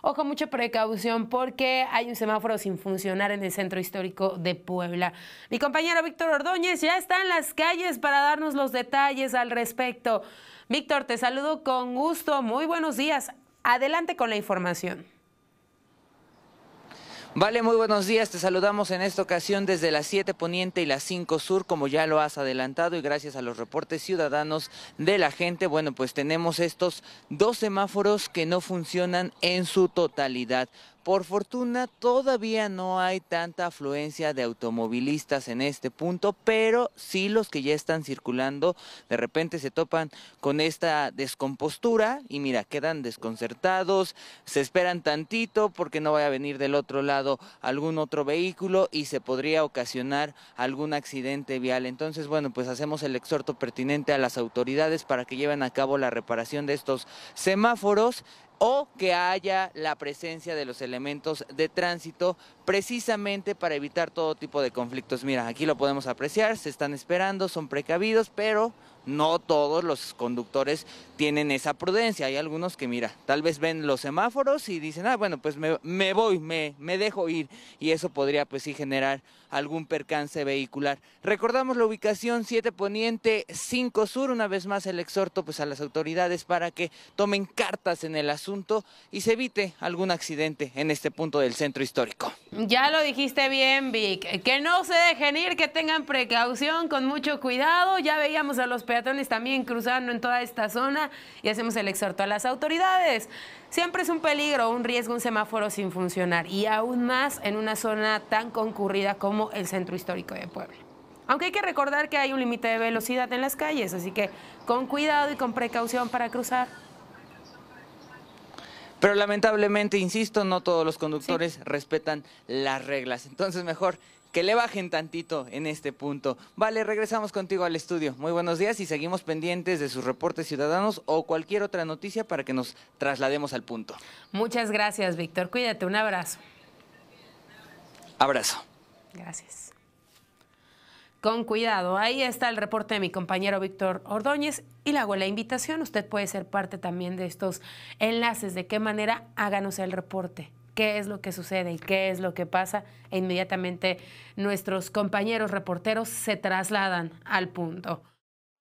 Ojo, mucha precaución porque hay un semáforo sin funcionar en el centro histórico de Puebla. Mi compañero Víctor Ordóñez ya está en las calles para darnos los detalles al respecto. Víctor, te saludo con gusto. Muy buenos días. Adelante con la información. Vale, muy buenos días. Te saludamos en esta ocasión desde las 7 Poniente y las 5 Sur, como ya lo has adelantado y gracias a los reportes ciudadanos de la gente. Bueno, pues tenemos estos dos semáforos que no funcionan en su totalidad. Por fortuna todavía no hay tanta afluencia de automovilistas en este punto, pero sí los que ya están circulando de repente se topan con esta descompostura y mira, quedan desconcertados, se esperan tantito porque no vaya a venir del otro lado algún otro vehículo y se podría ocasionar algún accidente vial. Entonces, bueno, pues hacemos el exhorto pertinente a las autoridades para que lleven a cabo la reparación de estos semáforos o que haya la presencia de los elementos de tránsito precisamente para evitar todo tipo de conflictos. Mira, aquí lo podemos apreciar, se están esperando, son precavidos, pero no todos los conductores tienen esa prudencia. Hay algunos que, mira, tal vez ven los semáforos y dicen, ah, bueno, pues me, voy, me, me dejo ir. Y eso podría, pues sí, generar algún percance vehicular. Recordamos la ubicación 7 Poniente, 5 Sur. Una vez más el exhorto, pues a las autoridades para que tomen cartas en el asunto y se evite algún accidente en este punto del centro histórico. Ya lo dijiste bien, Vic. Que no se dejen ir, que tengan precaución, con mucho cuidado. Ya veíamos a los peatones también cruzando en toda esta zona y hacemos el exhorto a las autoridades. Siempre es un peligro, un riesgo, un semáforo sin funcionar y aún más en una zona tan concurrida como el centro histórico de Puebla. Aunque hay que recordar que hay un límite de velocidad en las calles, así que con cuidado y con precaución para cruzar. Pero lamentablemente, insisto, no todos los conductores respetan las reglas. Entonces, mejor que le bajen tantito en este punto. Vale, regresamos contigo al estudio. Muy buenos días y seguimos pendientes de sus reportes ciudadanos o cualquier otra noticia para que nos traslademos al punto. Muchas gracias, Víctor. Cuídate, un abrazo. Abrazo. Gracias con cuidado. Ahí está el reporte de mi compañero Víctor Ordóñez y le hago la invitación. Usted puede ser parte también de estos enlaces. ¿De qué manera? Háganos el reporte. ¿Qué es lo que sucede y qué es lo que pasa? E inmediatamente nuestros compañeros reporteros se trasladan al punto.